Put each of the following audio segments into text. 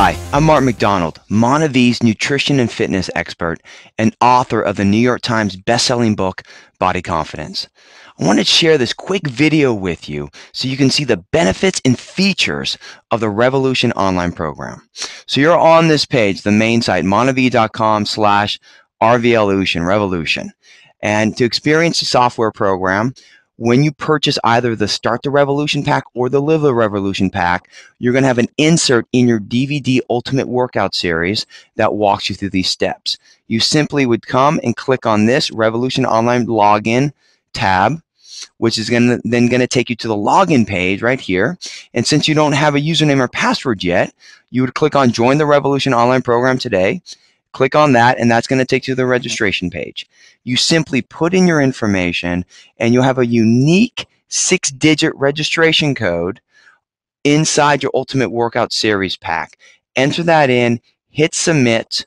Hi, I'm Mark McDonald, Monavie's nutrition and fitness expert and author of the New York Times best-selling book, Body Confidence. I want to share this quick video with you so you can see the benefits and features of the Revolution Online Program. So you're on this page, the main site, monavie.com slash Revolution. And to experience the software program, when you purchase either the Start the Revolution pack or the Live the Revolution pack, you're going to have an insert in your DVD Ultimate Workout Series that walks you through these steps. You simply would come and click on this Revolution Online Login tab, which is gonna, then going to take you to the login page right here. And since you don't have a username or password yet, you would click on Join the Revolution Online Program today. Click on that, and that's going to take you to the mm-hmm. registration page. You simply put in your information, and you'll have a unique six digit registration code inside your Ultimate Workout Series pack. Enter that in, hit submit,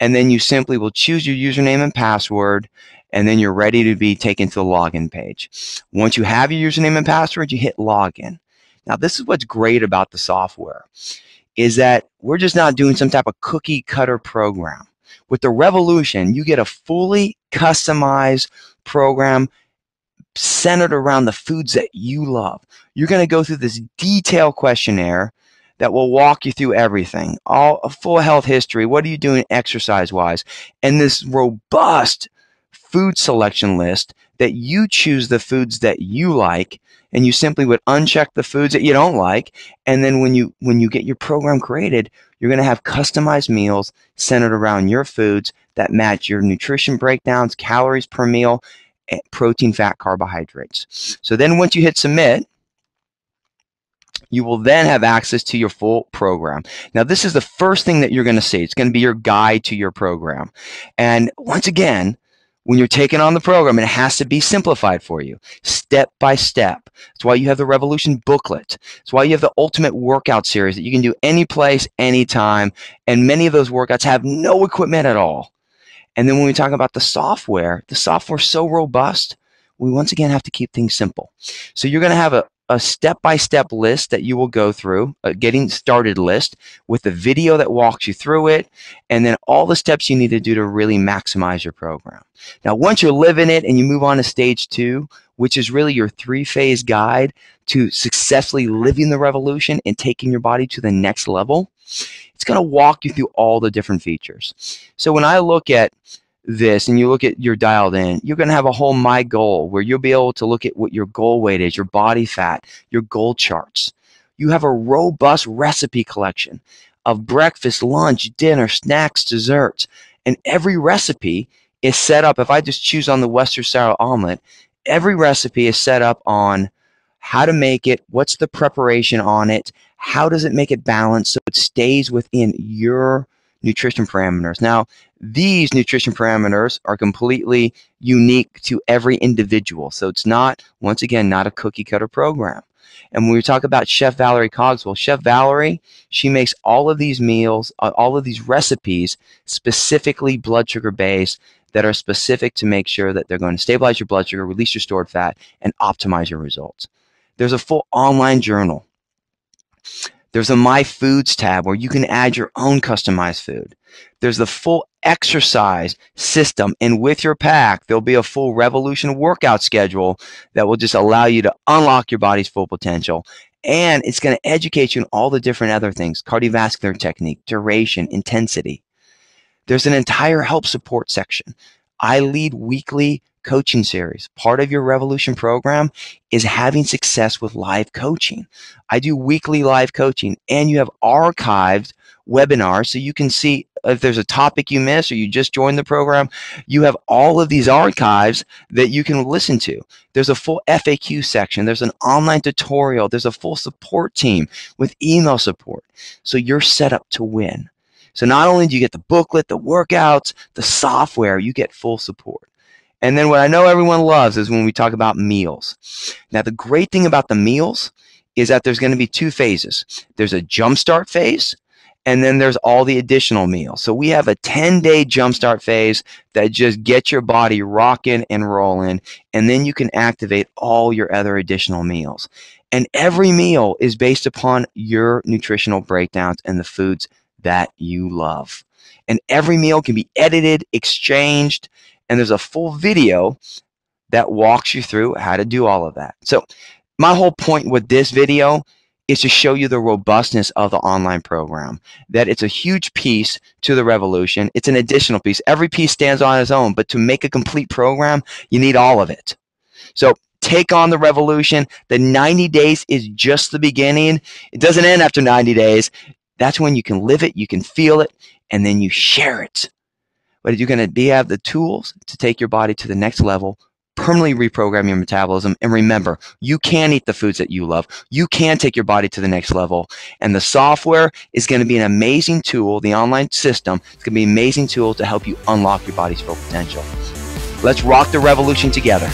and then you simply will choose your username and password, and then you're ready to be taken to the login page. Once you have your username and password, you hit login. Now, this is what's great about the software is that we're just not doing some type of cookie cutter program. With the revolution, you get a fully customized program centered around the foods that you love. You're going to go through this detailed questionnaire that will walk you through everything, all a full health history. What are you doing exercise wise? And this robust food selection list that you choose the foods that you like and you simply would uncheck the foods that you don't like and then when you when you get your program created you're going to have customized meals centered around your foods that match your nutrition breakdowns calories per meal eh, protein fat carbohydrates so then once you hit submit you will then have access to your full program. Now, this is the first thing that you're going to see. It's going to be your guide to your program. And once again, when you're taking on the program, it has to be simplified for you step by step. That's why you have the Revolution booklet. That's why you have the Ultimate Workout Series that you can do any place, anytime. And many of those workouts have no equipment at all. And then when we talk about the software, the software's so robust, we once again have to keep things simple. So you're going to have a, a step-by-step list that you will go through, a getting started list with a video that walks you through it, and then all the steps you need to do to really maximize your program. Now, once you're living it and you move on to stage two, which is really your three-phase guide to successfully living the revolution and taking your body to the next level, it's going to walk you through all the different features. So when I look at this and you look at your dialed in, you're going to have a whole My Goal where you'll be able to look at what your goal weight is, your body fat, your goal charts. You have a robust recipe collection of breakfast, lunch, dinner, snacks, desserts, and every recipe is set up. If I just choose on the Western style omelet, every recipe is set up on how to make it, what's the preparation on it, how does it make it balanced so it stays within your nutrition parameters. Now, these nutrition parameters are completely unique to every individual. So it's not, once again, not a cookie cutter program. And when we talk about Chef Valerie Cogswell, Chef Valerie, she makes all of these meals, uh, all of these recipes specifically blood sugar based that are specific to make sure that they're going to stabilize your blood sugar, release your stored fat, and optimize your results. There's a full online journal there's a My Foods tab where you can add your own customized food. There's the full exercise system, and with your pack, there'll be a full revolution workout schedule that will just allow you to unlock your body's full potential. And it's going to educate you in all the different other things cardiovascular technique, duration, intensity. There's an entire help support section. I lead weekly coaching series. Part of your revolution program is having success with live coaching. I do weekly live coaching and you have archived webinars so you can see if there's a topic you missed or you just joined the program, you have all of these archives that you can listen to. There's a full FAQ section, there's an online tutorial, there's a full support team with email support. So you're set up to win. So not only do you get the booklet, the workouts, the software, you get full support. And then what I know everyone loves is when we talk about meals. Now, the great thing about the meals is that there's going to be two phases. There's a jumpstart phase, and then there's all the additional meals. So we have a 10-day jumpstart phase that just gets your body rocking and rolling, and then you can activate all your other additional meals. And every meal is based upon your nutritional breakdowns and the foods that you love. And every meal can be edited, exchanged, and there's a full video that walks you through how to do all of that. So my whole point with this video is to show you the robustness of the online program, that it's a huge piece to the revolution. It's an additional piece. Every piece stands on its own, but to make a complete program, you need all of it. So take on the revolution. The 90 days is just the beginning. It doesn't end after 90 days. That's when you can live it, you can feel it, and then you share it but you're going to be have the tools to take your body to the next level permanently reprogram your metabolism and remember you can eat the foods that you love you can take your body to the next level and the software is going to be an amazing tool the online system is going to be an amazing tool to help you unlock your body's full potential let's rock the revolution together